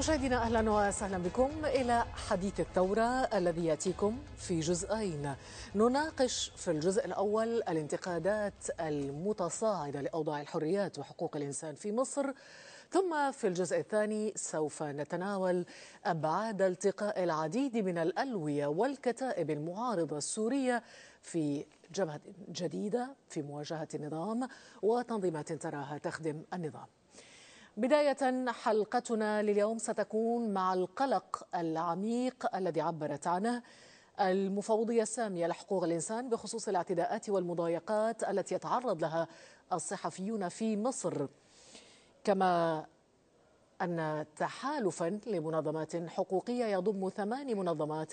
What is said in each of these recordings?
مشاهدينا اهلا وسهلا بكم الى حديث الثوره الذي ياتيكم في جزئين نناقش في الجزء الاول الانتقادات المتصاعده لاوضاع الحريات وحقوق الانسان في مصر ثم في الجزء الثاني سوف نتناول ابعاد التقاء العديد من الالويه والكتائب المعارضه السوريه في جبهه جديده في مواجهه النظام وتنظيمات تراها تخدم النظام بداية حلقتنا لليوم ستكون مع القلق العميق الذي عبرت عنه المفوضية السامية لحقوق الإنسان بخصوص الاعتداءات والمضايقات التي يتعرض لها الصحفيون في مصر كما أن تحالفا لمنظمات حقوقية يضم ثمان منظمات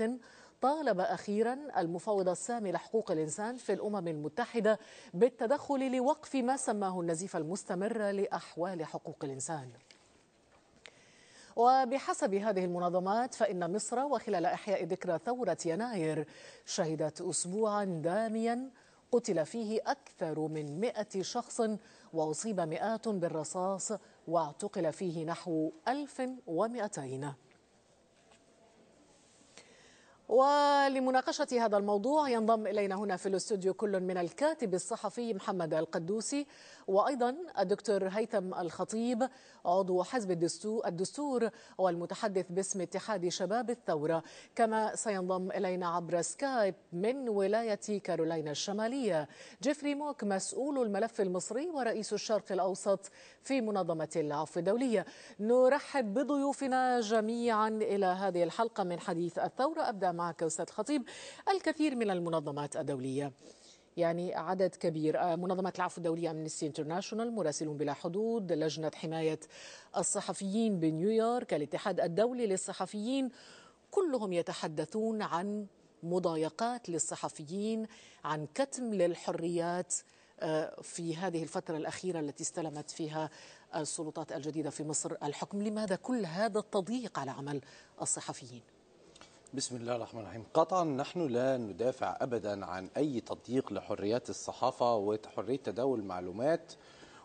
طالب أخيرا المفوض السامي لحقوق الإنسان في الأمم المتحدة بالتدخل لوقف ما سماه النزيف المستمر لأحوال حقوق الإنسان وبحسب هذه المنظمات فإن مصر وخلال إحياء ذكرى ثورة يناير شهدت أسبوعا داميا قتل فيه أكثر من مئة شخص وأصيب مئات بالرصاص واعتقل فيه نحو 1200 ولمناقشة هذا الموضوع ينضم إلينا هنا في الاستوديو كل من الكاتب الصحفي محمد القدوسي وأيضا الدكتور هيثم الخطيب عضو حزب الدستور والمتحدث باسم اتحاد شباب الثورة كما سينضم إلينا عبر سكايب من ولاية كارولينا الشمالية جيفري موك مسؤول الملف المصري ورئيس الشرق الأوسط في منظمة العفو الدولية نرحب بضيوفنا جميعا إلى هذه الحلقة من حديث الثورة أبدأ معك أستاذ الخطيب الكثير من المنظمات الدولية يعني عدد كبير آه، منظمة العفو الدولية أمنستي انترناشونال مراسلون بلا حدود لجنة حماية الصحفيين بنيويورك الاتحاد الدولي للصحفيين كلهم يتحدثون عن مضايقات للصحفيين عن كتم للحريات آه، في هذه الفترة الأخيرة التي استلمت فيها السلطات الجديدة في مصر الحكم لماذا كل هذا التضييق على عمل الصحفيين؟ بسم الله الرحمن الرحيم قطعا نحن لا ندافع ابدا عن اي تضييق لحريات الصحافه وحريه تداول المعلومات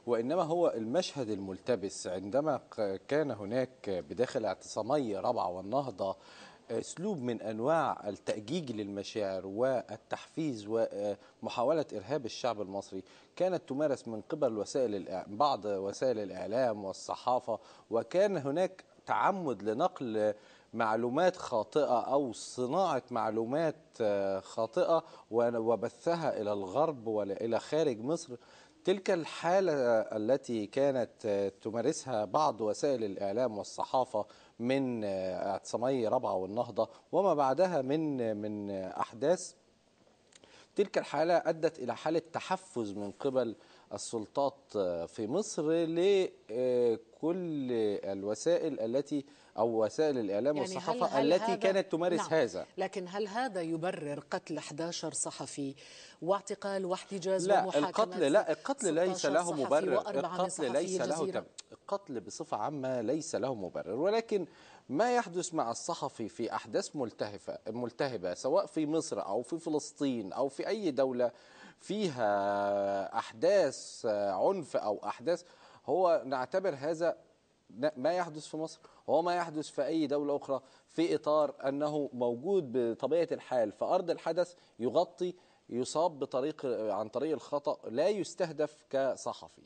وانما هو المشهد الملتبس عندما كان هناك بداخل اعتصامي ربع والنهضه آه، اسلوب من انواع التاجيج للمشاعر والتحفيز ومحاوله آه، ارهاب الشعب المصري كانت تمارس من قبل وسائل بعض وسائل الاعلام والصحافه وكان هناك تعمد لنقل معلومات خاطئه او صناعه معلومات آه، خاطئه وبثها الى الغرب والى خارج مصر تلك الحالة التي كانت آه، تمارسها بعض وسائل الإعلام والصحافة من آه، اعتصامي ربعة والنهضة وما بعدها من من أحداث تلك الحالة أدت إلى حالة تحفز من قبل السلطات في مصر لكل الوسائل التي أو وسائل الإعلام يعني والصحافة هل التي كانت تمارس نعم هذا لكن هل هذا يبرر قتل 11 صحفي واعتقال واحتجاز لا القتل لا القتل ليس له مبرر القتل ليس له القتل بصفة عامة ليس له مبرر ولكن ما يحدث مع الصحفي في أحداث ملتهفة ملتهبة سواء في مصر أو في فلسطين أو في أي دولة فيها أحداث عنف أو أحداث هو نعتبر هذا ما يحدث في مصر هو ما يحدث في أي دولة أخرى في إطار أنه موجود بطبيعة الحال في أرض الحدث يغطي يصاب بطريق عن طريق الخطأ لا يستهدف كصحفي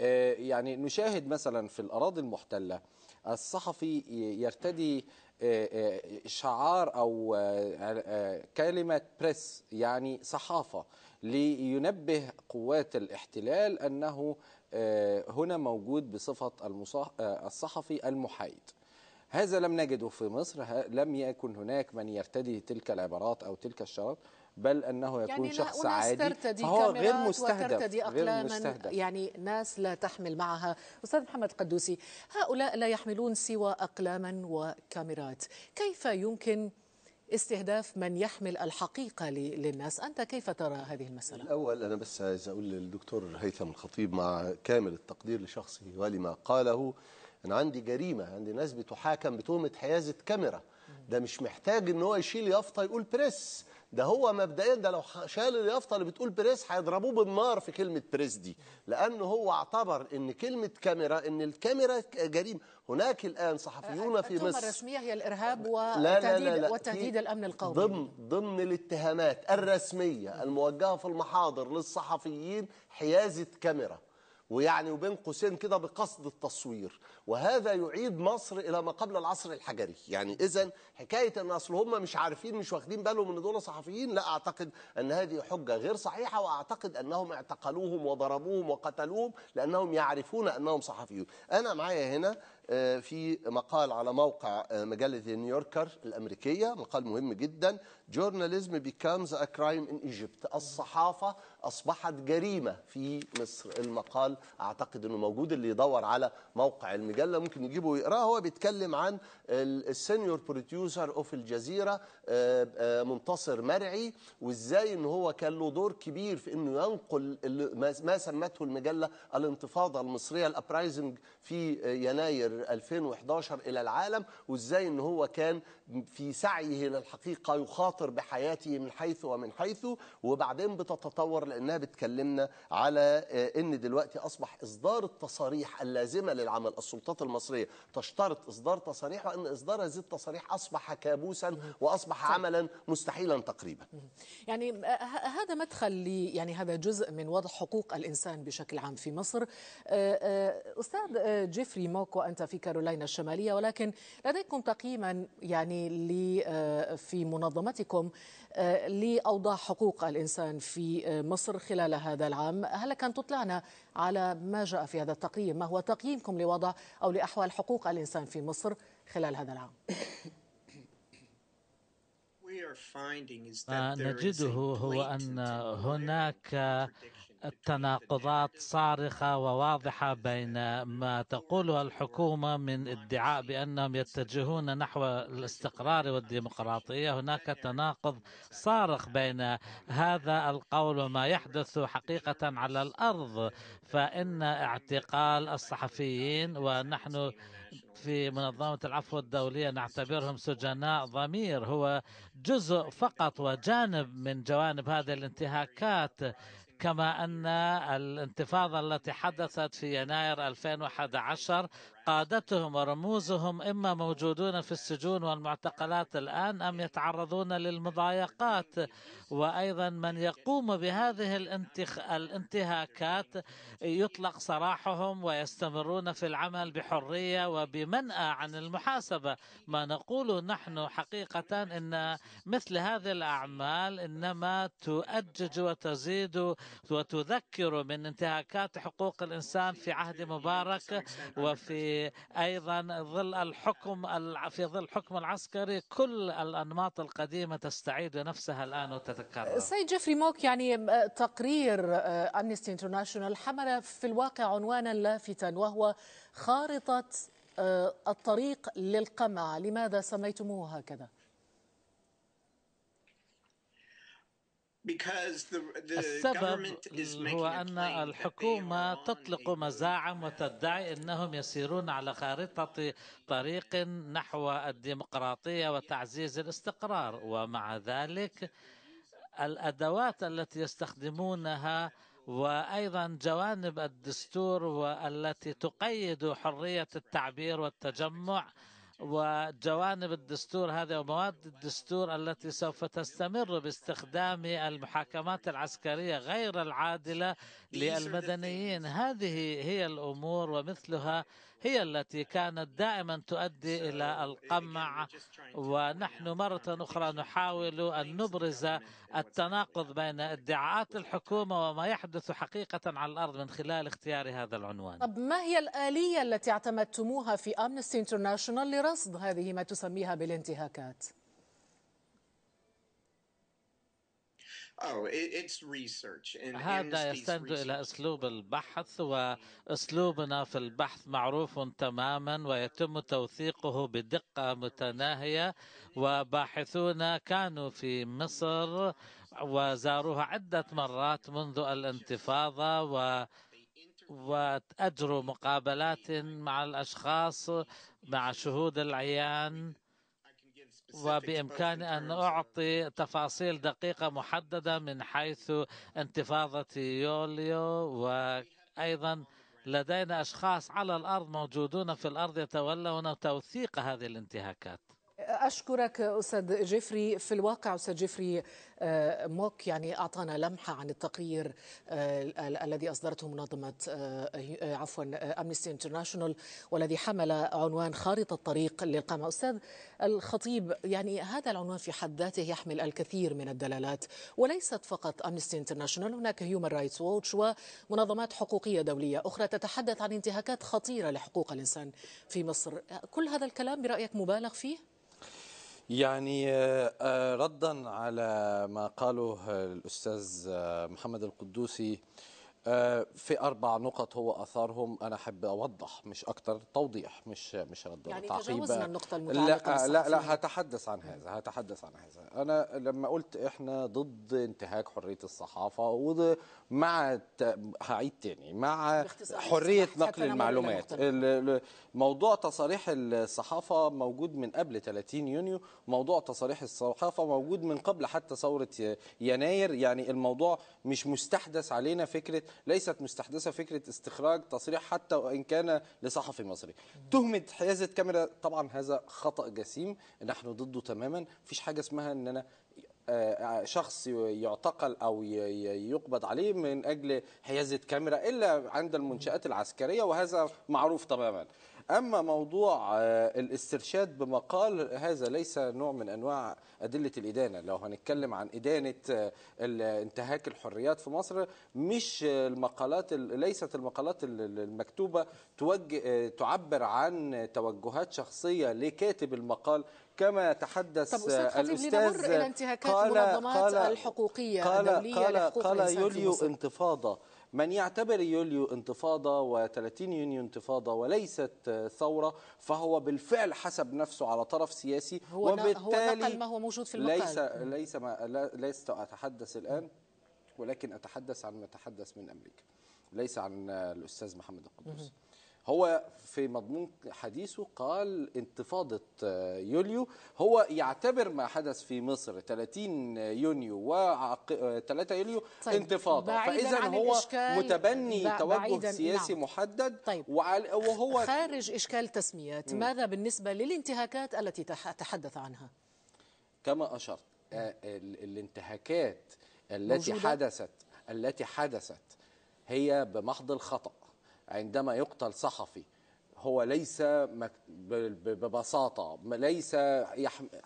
آه، يعني نشاهد مثلا في الأراضي المحتلة الصحفي يرتدي آه، آه، شعار أو كلمة بريس يعني صحافة لينبه قوات الاحتلال أنه آه، هنا موجود بصفة آه، الصحفي المحايد هذا لم نجده في مصر لم يكن هناك من يرتدي تلك العبارات أو تلك الشرط بل انه يكون يعني شخص عادي فهو غير مستهدف غير مستهدف يعني ناس لا تحمل معها استاذ محمد قدوسي هؤلاء لا يحملون سوى اقلاما وكاميرات كيف يمكن استهداف من يحمل الحقيقة للناس أنت كيف ترى هذه المسألة؟ الأول أنا بس عايز أقول للدكتور هيثم الخطيب مع كامل التقدير لشخصه ولما قاله أنا عندي جريمة عندي ناس بتحاكم بتهمة حيازة كاميرا ده مش محتاج أنه يشيل يافطه يقول بريس ده هو مبدئيا ده لو شال اليافطه اللي بتقول بريس هيضربوه بالنار في كلمه بريس دي لان هو اعتبر ان كلمه كاميرا ان الكاميرا جريمه هناك الان صحفيون في مصر التهمه الرسميه هي الارهاب وتهديد لا لا لا وتهديد الامن القومي ضمن ضمن الاتهامات الرسميه الموجهه في المحاضر للصحفيين حيازه كاميرا ويعني وبين قوسين كده بقصد التصوير وهذا يعيد مصر الى ما قبل العصر الحجري يعني اذا حكايه ان اصل هم مش عارفين مش واخدين بالهم ان دول صحفيين لا اعتقد ان هذه حجه غير صحيحه واعتقد انهم اعتقلوهم وضربوهم وقتلوهم لانهم يعرفون انهم صحفيون انا معايا هنا آه، في مقال على موقع آه، مجلة نيويوركر الأمريكية مقال مهم جدا جورناليزم بيكامز أكرايم إن إيجيبت الصحافة أصبحت جريمة في مصر المقال أعتقد أنه موجود اللي يدور على موقع المجلة ممكن يجيبه ويقراه هو بيتكلم عن السينيور بروديوسر أوف الجزيرة آه، منتصر مرعي وإزاي أنه هو كان له دور كبير في أنه ينقل ما سمته المجلة الانتفاضة المصرية الأبرايزنج في يناير 2011 الى العالم وازاي ان هو كان في سعيه للحقيقة يخاطر بحياته من حيث ومن حيث وبعدين بتتطور لأنها بتكلمنا على آه، أن دلوقتي أصبح إصدار التصاريح اللازمة للعمل السلطات المصرية تشترط إصدار تصاريح وأن إصدار هذه التصاريح أصبح كابوسا وأصبح عملا مستحيلا تقريبا يعني آه، هذا مدخل لي يعني هذا جزء من وضع حقوق الإنسان بشكل عام في مصر آه، أستاذ جيفري موكو أنت في كارولينا الشمالية ولكن لديكم تقييما يعني الوطني آه، في منظمتكم آه، لأوضاع حقوق الإنسان في آه، مصر خلال هذا العام هل أن تطلعنا على ما جاء في هذا التقييم ما هو تقييمكم لوضع أو لأحوال حقوق الإنسان في مصر خلال هذا العام ما نجده هو أن هناك التناقضات صارخة وواضحة بين ما تقوله الحكومة من ادعاء بأنهم يتجهون نحو الاستقرار والديمقراطية هناك تناقض صارخ بين هذا القول وما يحدث حقيقة على الأرض فإن اعتقال الصحفيين ونحن في منظمة العفو الدولية نعتبرهم سجناء ضمير هو جزء فقط وجانب من جوانب هذه الانتهاكات كما أن الانتفاضة التي حدثت في يناير 2011 قادتهم ورموزهم إما موجودون في السجون والمعتقلات الآن أم يتعرضون للمضايقات وأيضا من يقوم بهذه الانتخ... الانتهاكات يطلق سراحهم ويستمرون في العمل بحرية وبمنأى عن المحاسبة ما نقول نحن حقيقة إن مثل هذه الأعمال إنما تؤجج وتزيد وتذكر من انتهاكات حقوق الإنسان في عهد مبارك وفي ايضا ظل الحكم في ظل الحكم العسكري كل الانماط القديمه تستعيد نفسها الان وتتكرر سيد جيفري موك يعني آه، تقرير امنيستي آه، انترناشونال حمل في الواقع عنوانا لافتا وهو خارطه آه، الطريق للقمع لماذا سميتموه هكذا السبب هو أن الحكومة تطلق مزاعم uh, وتدعي أنهم يسيرون على خارطة طريق نحو الديمقراطية وتعزيز الاستقرار ومع ذلك الأدوات التي يستخدمونها وأيضا جوانب الدستور والتي تقيد حرية التعبير والتجمع وجوانب الدستور هذا ومواد الدستور التي سوف تستمر باستخدام المحاكمات العسكرية غير العادلة للمدنيين هذه هي الأمور ومثلها هي التي كانت دائما تؤدي إلى القمع ونحن مرة أخرى نحاول أن نبرز التناقض بين ادعاءات الحكومة وما يحدث حقيقة على الأرض من خلال اختيار هذا العنوان طب ما هي الآلية التي اعتمدتموها في أمنستي انترناشونال لرصد هذه ما تسميها بالانتهاكات؟ Oh, هذا يستند إلى أسلوب البحث وأسلوبنا في البحث معروف تماما ويتم توثيقه بدقة متناهية وباحثونا كانوا في مصر وزاروها عدة مرات منذ الانتفاضة و وأجروا مقابلات مع الأشخاص مع شهود العيان وبإمكاني أن أعطي تفاصيل دقيقة محددة من حيث انتفاضة يوليو وأيضا لدينا أشخاص على الأرض موجودون في الأرض يتولون توثيق هذه الانتهاكات أشكرك أستاذ جيفري في الواقع أستاذ جيفري آه، موك يعني أعطانا لمحة عن التقرير آه، الذي أصدرته منظمة آه، عفوا أمنستي انترناشونال والذي حمل عنوان خارطة الطريق للقمع أستاذ الخطيب يعني هذا العنوان في حد ذاته يحمل الكثير من الدلالات وليست فقط أمنستي انترناشونال هناك هيومن رايتس ووتش ومنظمات حقوقية دولية أخرى تتحدث عن انتهاكات خطيرة لحقوق الإنسان في مصر كل هذا الكلام برأيك مبالغ فيه؟ يعني آه، آه، ردا على ما قاله الأستاذ آه، محمد القدوسي آه، في اربع نقط هو اثارهم انا احب اوضح مش اكتر توضيح مش مش رد يعني تعقيب تجاوزنا النقطه المتعلقه لا لا, لا هتحدث عن هذا هتحدث عن هذا انا لما قلت احنا ضد انتهاك حريه الصحافه ومع هعيد تاني مع حريه نقل المعلومات موضوع تصاريح الصحافه موجود من قبل 30 يونيو موضوع تصاريح الصحافه موجود من قبل حتى ثوره يناير يعني الموضوع مش مستحدث علينا فكره ليست مستحدثه فكره استخراج تصريح حتى وان كان لصحفي مصري تهمه حيازه كاميرا طبعا هذا خطا جسيم نحن ضده تماما مفيش حاجه اسمها ان انا آه، آه، شخص يعتقل او يقبض عليه من اجل حيازه كاميرا الا عند المنشات العسكريه وهذا معروف تماما أما موضوع آه، الاسترشاد بمقال هذا ليس نوع من أنواع أدلة الإدانة لو هنتكلم عن إدانة آه، انتهاك الحريات في مصر مش المقالات ليست المقالات المكتوبة توجه آه، تعبر عن توجهات شخصية لكاتب المقال كما تحدث طب الأستاذ قال قال الحقوقية قال قال, قال يوليو انتفاضة من يعتبر يوليو انتفاضة و30 يونيو انتفاضة وليست ثورة فهو بالفعل حسب نفسه على طرف سياسي هو وبالتالي هو نقل ما هو موجود في المقال ليس ليس ما لست أتحدث الآن ولكن أتحدث عن ما تحدث من أمريكا ليس عن الأستاذ محمد القدوس هو في مضمون حديثه قال انتفاضة آه، يوليو هو يعتبر ما حدث في مصر 30 يونيو و 3 آه، يوليو طيب انتفاضة فإذا هو متبني توجه نعم. سياسي نعم. محدد طيب وهو خارج إشكال تسميات ماذا بالنسبة للانتهاكات التي تحدث عنها كما أشرت آه، الانتهاكات التي موجودة. حدثت التي حدثت هي بمحض الخطأ عندما يقتل صحفي هو ليس مك... ببساطة ليس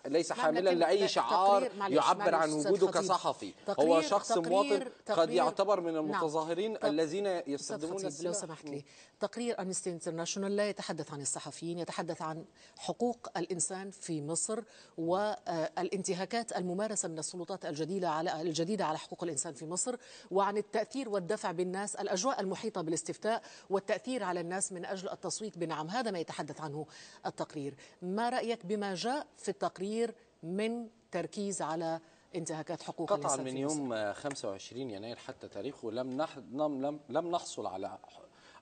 ليس حاملا لأي شعار يعبر عن وجوده كصحفي هو شخص تقرير مواطن تقرير قد يعتبر من نعم. المتظاهرين نعم. الذين يستخدمون لو سمحت لي تقرير أمنستي انترناشونال لا يتحدث عن الصحفيين يتحدث عن حقوق الإنسان في مصر والانتهاكات آه، الممارسة من السلطات الجديدة على الجديدة على حقوق الإنسان في مصر وعن التأثير والدفع بالناس الأجواء المحيطة بالاستفتاء والتأثير على الناس من أجل التصويت بنعم هذا ما يتحدث عنه التقرير ما رأيك بما جاء في التقرير من تركيز على انتهاكات حقوق قطعا الانسان من يوم 25 يناير حتى تاريخه لم نح... لم لم نحصل على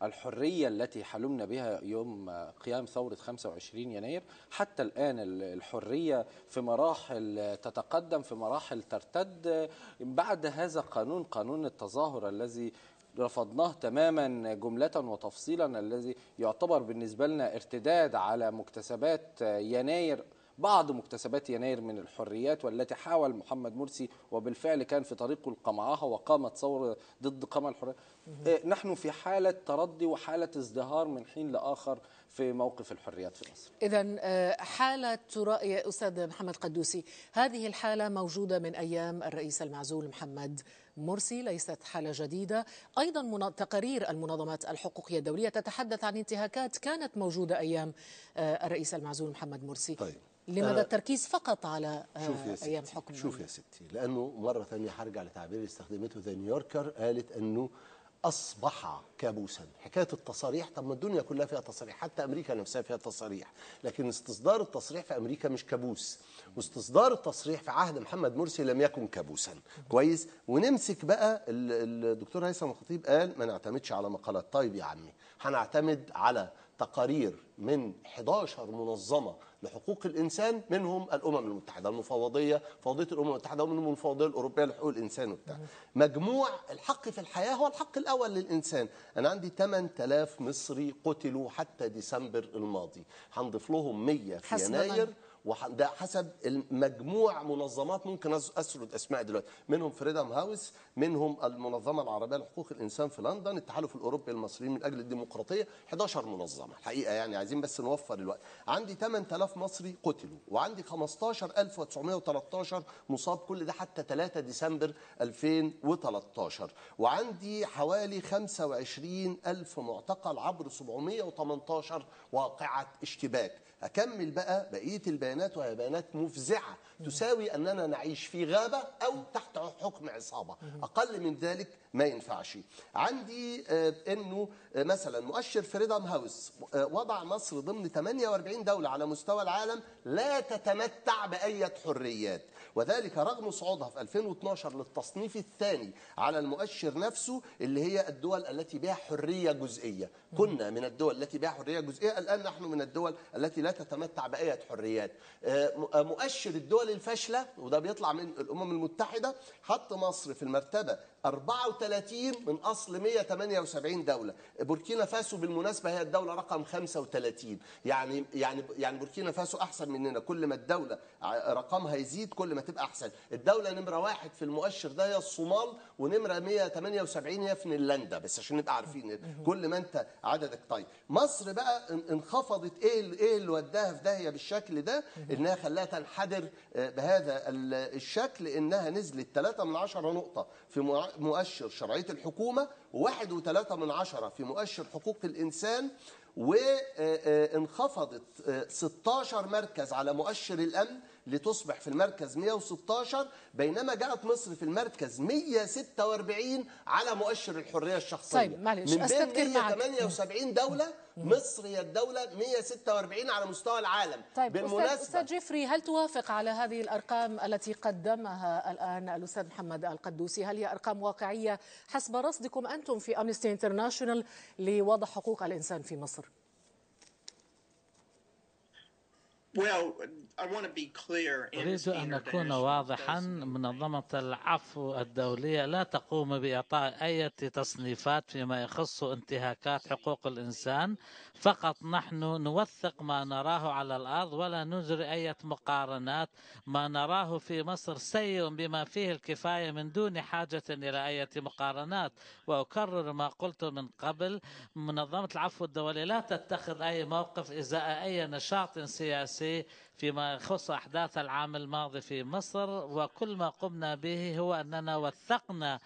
الحرية التي حلمنا بها يوم قيام ثورة 25 يناير حتى الآن الحرية في مراحل تتقدم في مراحل ترتد بعد هذا قانون قانون التظاهر الذي رفضناه تماما جملة وتفصيلا الذي يعتبر بالنسبة لنا ارتداد على مكتسبات يناير بعض مكتسبات يناير من الحريات والتي حاول محمد مرسي وبالفعل كان في طريقه لقمعها وقامت ثورة ضد قمع الحريات إيه، نحن في حالة تردي وحالة ازدهار من حين لآخر في موقف الحريات في مصر إذا آه، حالة ترى يا أستاذ محمد قدوسي هذه الحالة موجودة من أيام الرئيس المعزول محمد مرسي ليست حالة جديدة أيضا تقارير المنظمات الحقوقية الدولية تتحدث عن انتهاكات كانت موجودة أيام آه، الرئيس المعزول محمد مرسي طيب. لماذا آه، التركيز فقط على آه، شوف يا ستي ايام حكم شوف يا ستي لانه مره ثانيه هرجع لتعبير اللي استخدمته ذا نيويوركر قالت انه أصبح كابوسا حكاية التصاريح طب ما الدنيا كلها فيها تصاريح حتى أمريكا نفسها فيها تصاريح لكن استصدار التصريح في أمريكا مش كابوس واستصدار التصريح في عهد محمد مرسي لم يكن كابوسا كويس ونمسك بقى الدكتور هيثم الخطيب قال ما نعتمدش على مقالات طيب يا عمي هنعتمد على تقارير من 11 منظمة لحقوق الانسان منهم الامم المتحده المفوضيه فوضيه الامم المتحده ومنهم المفوضيه الاوروبيه لحقوق الانسان وبتاع مجموع الحق في الحياه هو الحق الاول للانسان انا عندي 8000 مصري قتلوا حتى ديسمبر الماضي هنضيف لهم 100 في يناير وده حسب مجموع منظمات ممكن اسرد اسماء دلوقتي منهم فريدم هاوس منهم المنظمه العربيه لحقوق الانسان في لندن التحالف الاوروبي المصريين من اجل الديمقراطيه 11 منظمه الحقيقه يعني عايزين بس نوفر الوقت عندي 8000 مصري قتلوا وعندي 15913 مصاب كل ده حتى 3 ديسمبر 2013 وعندي حوالي 25000 معتقل عبر 718 واقعه اشتباك اكمل بقى بقيه البيانات وهي بيانات مفزعه تساوي اننا نعيش في غابه او تحت حكم عصابه اقل من ذلك ما ينفعش عندي آه، انه آه، مثلا مؤشر فريدم هاوس آه، وضع مصر ضمن 48 دوله على مستوى العالم لا تتمتع باي حريات وذلك رغم صعودها في 2012 للتصنيف الثاني على المؤشر نفسه اللي هي الدول التي بها حريه جزئيه كنا من الدول التي بها حريه جزئيه الان نحن من الدول التي لا تتمتع بأية حريات آه، مؤشر الدول الفاشلة وده بيطلع من الأمم المتحدة حط مصر في المرتبة 34 من اصل 178 دوله بوركينا فاسو بالمناسبه هي الدوله رقم 35 يعني يعني يعني بوركينا فاسو احسن مننا كل ما الدوله رقمها يزيد كل ما تبقى احسن الدوله نمره واحد في المؤشر ده هي الصومال ونمره 178 هي فنلندا بس عشان نبقى عارفين كل ما انت عددك طيب مصر بقى انخفضت ايه ايه اللي وداها في داهيه بالشكل ده انها خلاها تنحدر آه، بهذا الشكل انها نزلت 3 من 10 نقطه في مؤشر شرعية الحكومة واحد وثلاثة من عشرة في مؤشر حقوق الإنسان وانخفضت 16 آه، مركز على مؤشر الأمن لتصبح في المركز 116 بينما جاءت مصر في المركز 146 على مؤشر الحريه الشخصيه طيب معلش من بين 178 دوله مصر هي الدولة 146 على مستوى العالم طيب بالمناسبة أستاذ جيفري هل توافق على هذه الأرقام التي قدمها الآن الأستاذ محمد القدوسي هل هي أرقام واقعية حسب رصدكم أنتم في أمنستي انترناشونال لوضع حقوق الإنسان في مصر؟ أريد أن أكون واضحا منظمة العفو الدولية لا تقوم بإعطاء أي تصنيفات فيما يخص انتهاكات حقوق الإنسان فقط نحن نوثق ما نراه على الأرض ولا نجري أي مقارنات ما نراه في مصر سيء بما فيه الكفاية من دون حاجة إلى أي مقارنات وأكرر ما قلت من قبل منظمة العفو الدولية لا تتخذ أي موقف إزاء أي نشاط سياسي السياسي فيما يخص أحداث العام الماضي في مصر وكل ما قمنا به هو أننا وثقنا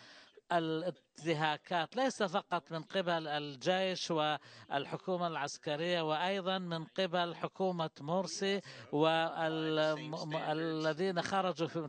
الانتهاكات ليس فقط من قبل الجيش والحكومة العسكرية وأيضا من قبل حكومة مرسي والذين خرجوا في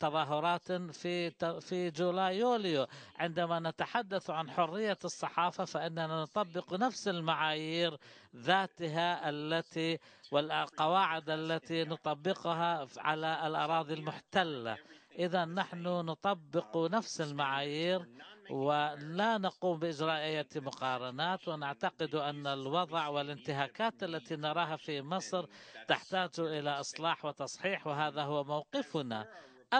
تظاهرات في في جولاي يوليو عندما نتحدث عن حرية الصحافة فإننا نطبق نفس المعايير ذاتها التي والقواعد التي نطبقها على الأراضي المحتلة إذا نحن نطبق نفس المعايير ولا نقوم بإجراء أي مقارنات ونعتقد أن الوضع والانتهاكات التي نراها في مصر تحتاج إلى إصلاح وتصحيح وهذا هو موقفنا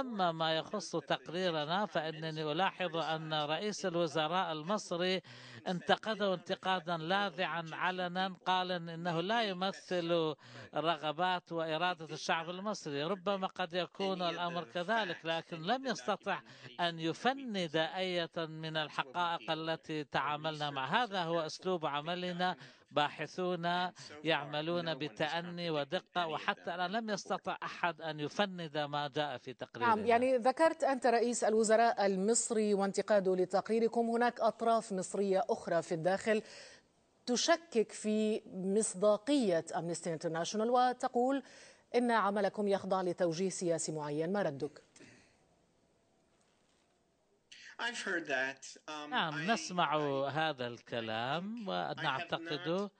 أما ما يخص تقريرنا فإنني ألاحظ أن رئيس الوزراء المصري انتقده انتقادا لاذعا علنا قال إنه لا يمثل رغبات وإرادة الشعب المصري ربما قد يكون الأمر كذلك لكن لم يستطع أن يفند أية من الحقائق التي تعاملنا مع هذا هو أسلوب عملنا باحثون يعملون بتأني ودقة وحتى الآن لم يستطع أحد أن يفند ما جاء في تقريرنا نعم يعني ذكرت أنت رئيس الوزراء المصري وانتقاده لتقريركم هناك أطراف مصرية أخرى في الداخل تشكك في مصداقية أمنستي انترناشونال وتقول إن عملكم يخضع لتوجيه سياسي معين ما ردك؟ I've heard that. Um, نعم نسمع I, هذا الكلام ونعتقد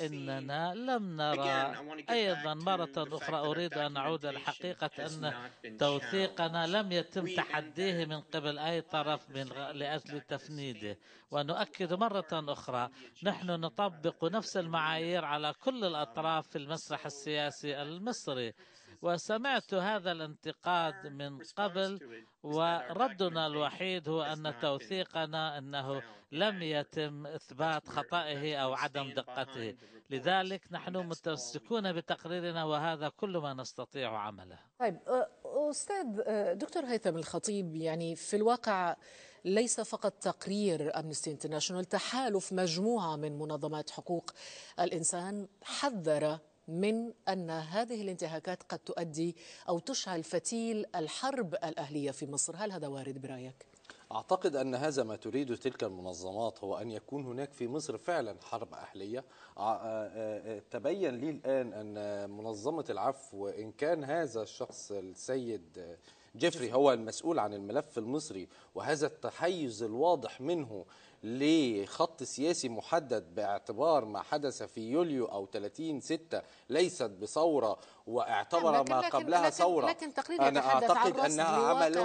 إننا لم نرى أيضا مرة أخرى أريد أن أعود الحقيقة أن توثيقنا لم يتم تحديه من قبل أي طرف من لأجل تفنيده ونؤكد مرة أخرى نحن نطبق نفس المعايير على كل um, الأطراف في المسرح السياسي المصري وسمعت هذا الانتقاد من قبل وردنا الوحيد هو أن توثيقنا أنه لم يتم إثبات خطئه أو عدم دقته لذلك نحن متمسكون بتقريرنا وهذا كل ما نستطيع عمله طيب أستاذ دكتور هيثم الخطيب يعني في الواقع ليس فقط تقرير أمنستي انترناشونال تحالف مجموعة من منظمات حقوق الإنسان حذر من أن هذه الانتهاكات قد تؤدي أو تشعل فتيل الحرب الأهلية في مصر هل هذا وارد برأيك؟ أعتقد أن هذا ما تريد تلك المنظمات هو أن يكون هناك في مصر فعلا حرب أهلية آه، آه، آه، تبين لي الآن أن منظمة العفو وإن كان هذا الشخص السيد جيفري هو المسؤول عن الملف المصري وهذا التحيز الواضح منه لخط سياسي محدد باعتبار ما حدث في يوليو أو 30 ستة ليست بثورة واعتبر ما قبلها ثورة لكن تقريبا أنا أعتقد أنها عمله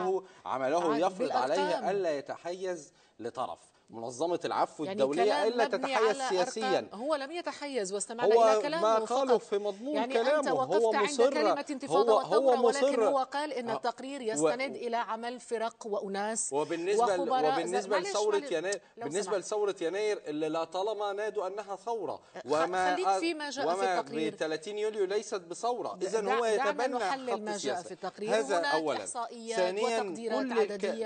يعني. عمله يفرض عليه ألا يتحيز لطرف منظمة العفو يعني الدولية إلا تتحيز سياسيا هو لم يتحيز واستمعنا هو إلى كلامه ما قاله في مضمون يعني كلامه أنت وقفت هو مصر عند كلمة انتفاضة هو هو مصر ولكن هو قال إن آه. التقرير يستند و... إلى عمل فرق وأناس وبالنسبة وبالنسبة لثورة يناير بالنسبة لثورة يناير اللي لا طالما نادوا أنها ثورة وما خليك فيما جاء وما في التقرير 30 يوليو ليست بثورة إذا هو يتبنى نحلل ما جاء في التقرير هذا أولا ثانيا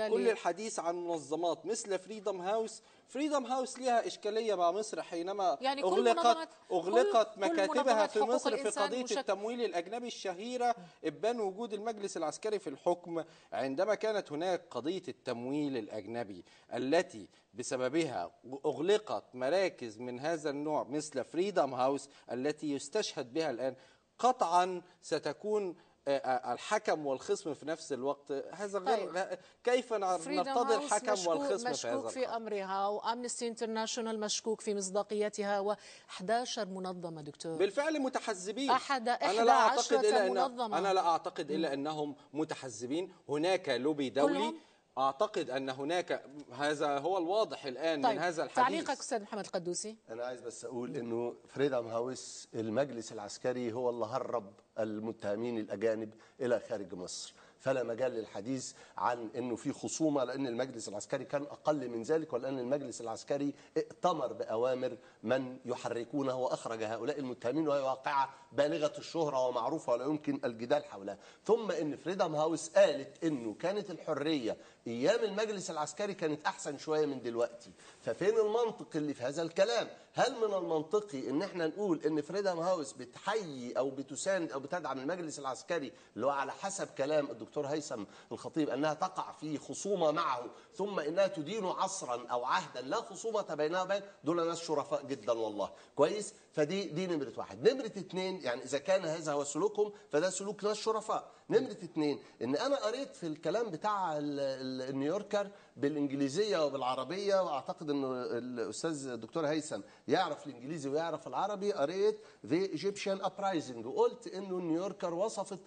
كل الحديث عن منظمات مثل فريدم هاوس هاوس فريدم هاوس لها إشكالية مع مصر حينما يعني أغلقت, أغلقت كل مكاتبها في مصر في قضية مشك... التمويل الأجنبي الشهيرة إبان وجود المجلس العسكري في الحكم عندما كانت هناك قضية التمويل الأجنبي التي بسببها أغلقت مراكز من هذا النوع مثل فريدم هاوس التي يستشهد بها الآن قطعا ستكون الحكم والخصم في نفس الوقت هذا غير طيب. كيف نرتضي الحكم والخصم في هذا مشكوك في امرها وامنستي انترناشونال مشكوك في مصداقيتها و11 منظمه دكتور بالفعل متحزبين احد انا لا اعتقد الا منظمة. انا لا اعتقد الا انهم متحزبين هناك لوبي دولي كلهم اعتقد ان هناك هذا هو الواضح الان طيب من هذا الحديث تعليقك استاذ محمد القدوسي انا عايز بس اقول انه فريد هاوس المجلس العسكري هو اللي هرب المتهمين الاجانب الى خارج مصر فلا مجال للحديث عن انه في خصومه لان المجلس العسكري كان اقل من ذلك ولان المجلس العسكري ائتمر باوامر من يحركونه واخرج هؤلاء المتهمين وهي واقعه بالغه الشهره ومعروفه ولا يمكن الجدال حولها، ثم ان فريدام هاوس قالت انه كانت الحريه ايام المجلس العسكري كانت احسن شويه من دلوقتي ففين المنطق اللي في هذا الكلام هل من المنطقي ان احنا نقول ان فريدم هاوس بتحيي او بتساند او بتدعم المجلس العسكري اللي هو على حسب كلام الدكتور هيثم الخطيب انها تقع في خصومه معه ثم انها تدين عصرا او عهدا لا خصومه بينها وبين دول ناس شرفاء جدا والله كويس فدي دي نمرة واحد نمرة اتنين يعني إذا كان هذا هو سلوكهم فده سلوك ناس شرفاء نمرة اتنين إن أنا قريت في الكلام بتاع النيويوركر بالانجليزيه وبالعربيه واعتقد ان الاستاذ الدكتور هيثم يعرف الانجليزي ويعرف العربي قريت ذا ايجيبشن ابرايزنج وقلت انه نيويوركر وصفت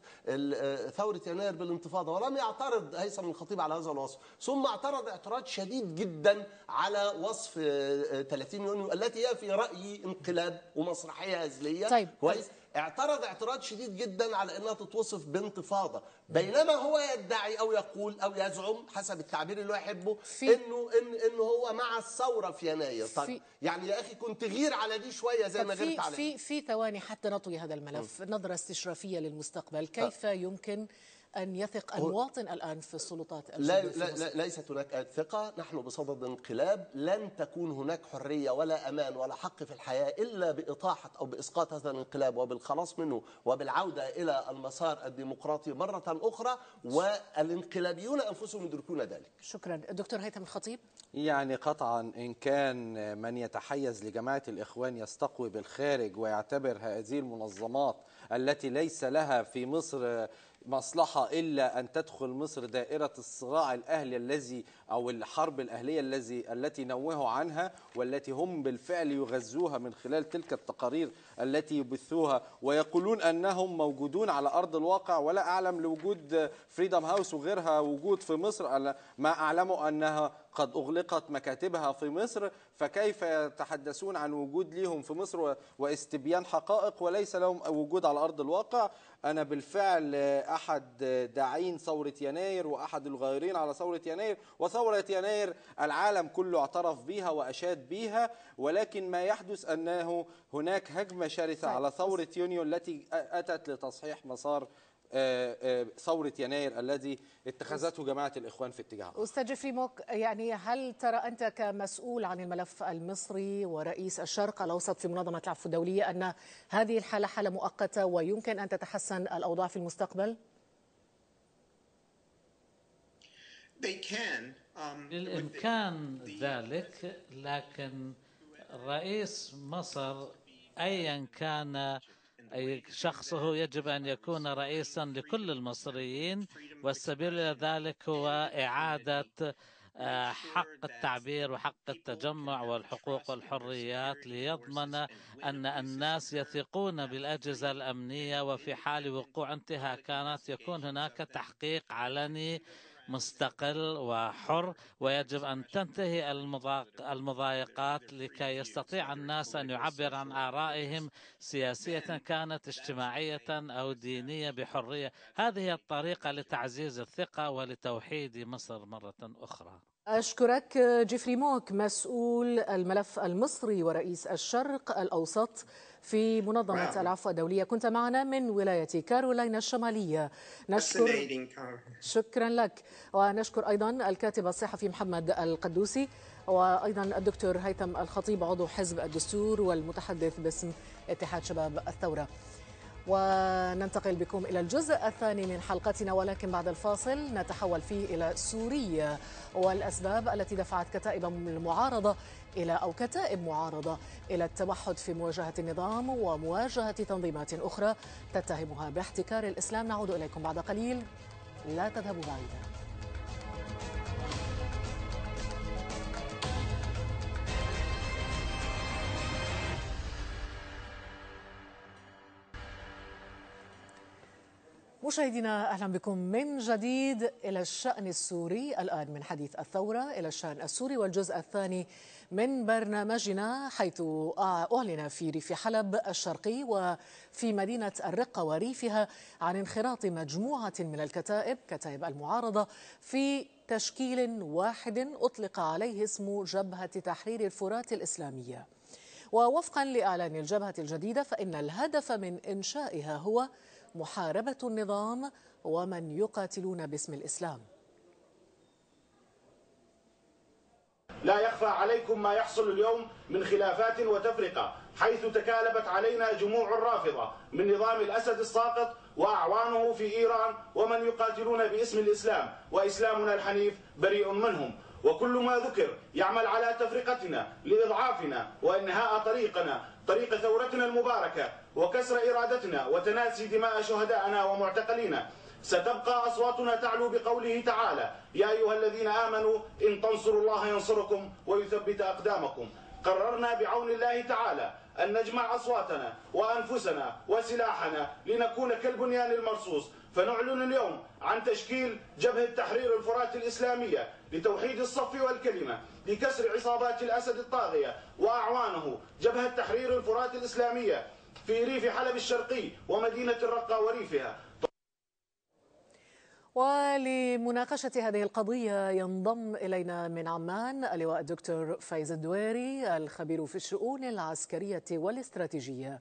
ثوره يناير بالانتفاضه ولم يعترض هيثم الخطيب على هذا الوصف ثم اعترض اعتراض شديد جدا على وصف 30 يونيو التي هي في رايي انقلاب ومسرحيه هزليه طيب كويس اعترض اعتراض شديد جدا على انها تتوصف بانتفاضه بينما هو يدعي او يقول او يزعم حسب التعبير اللي هو يحبه انه ان ان هو مع الثوره في يناير طب يعني يا اخي كنت غير على دي شويه زي ما غيرت عليه في في ثواني حتى نطوي هذا الملف نظره استشرافيه للمستقبل كيف يمكن أن يثق المواطن الآن في السلطات لا, لا, لا ليست هناك ثقة نحن بصدد انقلاب لن تكون هناك حرية ولا أمان ولا حق في الحياة إلا بإطاحة أو بإسقاط هذا الانقلاب وبالخلاص منه وبالعودة إلى المسار الديمقراطي مرة أخرى والانقلابيون أنفسهم يدركون ذلك شكرا دكتور هيثم الخطيب يعني قطعا إن كان من يتحيز لجماعة الإخوان يستقوي بالخارج ويعتبر هذه المنظمات التي ليس لها في مصر مصلحة إلا أن تدخل مصر دائرة الصراع الأهلي الذي أو الحرب الأهلية الذي التي نوهوا عنها والتي هم بالفعل يغزوها من خلال تلك التقارير التي يبثوها ويقولون أنهم موجودون على أرض الواقع ولا أعلم لوجود فريدم هاوس وغيرها وجود في مصر ما أعلموا أنها قد أغلقت مكاتبها في مصر فكيف يتحدثون عن وجود ليهم في مصر واستبيان حقائق وليس لهم وجود على أرض الواقع أنا بالفعل أحد داعين ثورة يناير وأحد الغيرين على ثورة يناير وثورة يناير العالم كله اعترف بها وأشاد بها ولكن ما يحدث أنه هناك هجمة شرسة على ثورة يونيو التي أتت لتصحيح مسار آه، آه، ثورة يناير الذي اتخذته جماعة الإخوان في اتجاهها أستاذ جيفري موك يعني هل ترى أنت كمسؤول عن الملف المصري ورئيس الشرق الأوسط في منظمة العفو الدولية أن هذه الحالة حالة مؤقتة ويمكن أن تتحسن الأوضاع في المستقبل؟ um, بالإمكان ذلك لكن رئيس مصر أيا كان شخصه يجب أن يكون رئيسا لكل المصريين والسبيل إلى ذلك هو إعادة آه، حق التعبير وحق التجمع والحقوق والحريات ليضمن أن الناس يثقون بالأجهزة الأمنية وفي حال وقوع انتهاكات يكون هناك تحقيق علني مستقل وحر ويجب أن تنتهي المضايقات لكي يستطيع الناس أن يعبر عن آرائهم سياسية كانت اجتماعية أو دينية بحرية هذه الطريقة لتعزيز الثقة ولتوحيد مصر مرة أخرى أشكرك جيفري موك مسؤول الملف المصري ورئيس الشرق الأوسط في منظمة العفو الدولية كنت معنا من ولاية كارولينا الشمالية نشكر شكرا لك ونشكر أيضا الكاتب الصحفي محمد القدوسي وأيضا الدكتور هيثم الخطيب عضو حزب الدستور والمتحدث باسم اتحاد شباب الثورة وننتقل بكم إلى الجزء الثاني من حلقتنا ولكن بعد الفاصل نتحول فيه إلى سوريا والأسباب التي دفعت كتائب المعارضة إلى أو كتائب معارضة إلى التوحد في مواجهة النظام ومواجهة تنظيمات أخرى تتهمها باحتكار الإسلام نعود إليكم بعد قليل لا تذهبوا بعيداً مشاهدينا اهلا بكم من جديد الى الشان السوري الان من حديث الثوره الى الشان السوري والجزء الثاني من برنامجنا حيث أعلن في ريف حلب الشرقي وفي مدينة الرقة وريفها عن انخراط مجموعة من الكتائب كتائب المعارضة في تشكيل واحد أطلق عليه اسم جبهة تحرير الفرات الإسلامية ووفقا لإعلان الجبهة الجديدة فإن الهدف من إنشائها هو محاربة النظام ومن يقاتلون باسم الإسلام لا يخفى عليكم ما يحصل اليوم من خلافات وتفرقة حيث تكالبت علينا جموع الرافضة من نظام الأسد الساقط وأعوانه في إيران ومن يقاتلون باسم الإسلام وإسلامنا الحنيف بريء منهم وكل ما ذكر يعمل على تفرقتنا لإضعافنا وإنهاء طريقنا طريق ثورتنا المباركة وكسر إرادتنا وتناسي دماء شهدائنا ومعتقلينا ستبقى أصواتنا تعلو بقوله تعالى يا أيها الذين آمنوا إن تنصروا الله ينصركم ويثبت أقدامكم قررنا بعون الله تعالى أن نجمع أصواتنا وأنفسنا وسلاحنا لنكون كالبنيان المرصوص فنعلن اليوم عن تشكيل جبهة تحرير الفرات الإسلامية لتوحيد الصف والكلمة لكسر عصابات الأسد الطاغية وأعوانه جبهة تحرير الفرات الإسلامية في ريف حلب الشرقي ومدينة الرقة وريفها ولمناقشة هذه القضية ينضم إلينا من عمان اللواء الدكتور فايز الدويري الخبير في الشؤون العسكرية والاستراتيجية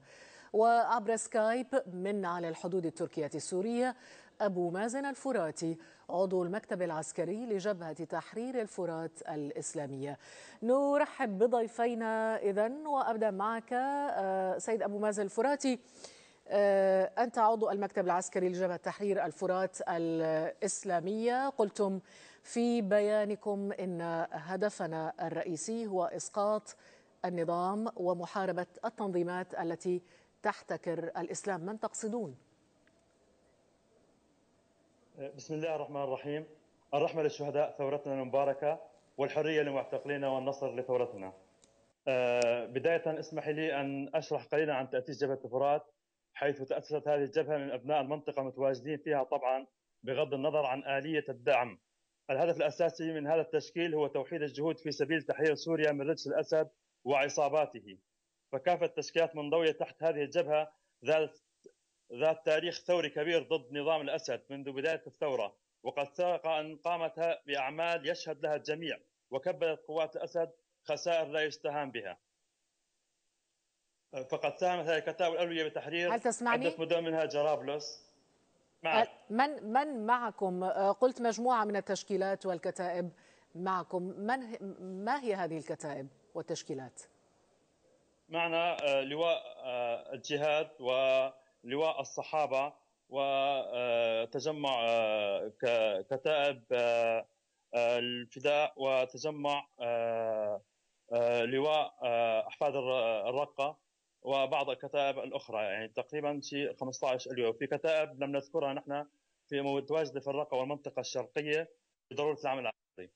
وعبر سكايب من على الحدود التركية السورية أبو مازن الفراتي عضو المكتب العسكري لجبهة تحرير الفرات الإسلامية نرحب بضيفينا إذن وأبدأ معك آه، سيد أبو مازن الفراتي آه، أنت عضو المكتب العسكري لجبهة تحرير الفرات الإسلامية قلتم في بيانكم إن هدفنا الرئيسي هو إسقاط النظام ومحاربة التنظيمات التي تحتكر الإسلام من تقصدون؟ آه، بسم الله الرحمن الرحيم الرحمة للشهداء ثورتنا المباركة والحرية لمعتقلينا والنصر لثورتنا آه، بداية اسمح لي أن أشرح قليلا عن تأسيس جبهة الفرات حيث تأسست هذه الجبهة من أبناء المنطقة متواجدين فيها طبعا بغض النظر عن آلية الدعم الهدف الأساسي من هذا التشكيل هو توحيد الجهود في سبيل تحرير سوريا من رجس الأسد وعصاباته فكافة التشكيلات منضوية تحت هذه الجبهة ذات ذات تاريخ ثوري كبير ضد نظام الأسد منذ بداية الثورة وقد سبق أن قامت بأعمال يشهد لها الجميع وكبلت قوات الأسد خسائر لا يستهان بها فقد ساهمت هذه الكتائب الأولية بتحرير هل تسمعني؟ عدة مدن منها جرابلس معك. أه، من من معكم؟ أه، قلت مجموعة من التشكيلات والكتائب معكم من ما هي هذه الكتائب والتشكيلات؟ معنا أه، لواء الجهاد ولواء الصحابة وتجمع كتائب الفداء وتجمع لواء أحفاد الرقة وبعض الكتائب الاخرى يعني تقريبا شيء 15 اليوم في كتائب لم نذكرها نحن في متواجده في الرقه والمنطقه الشرقيه بضروره العمل العقدي.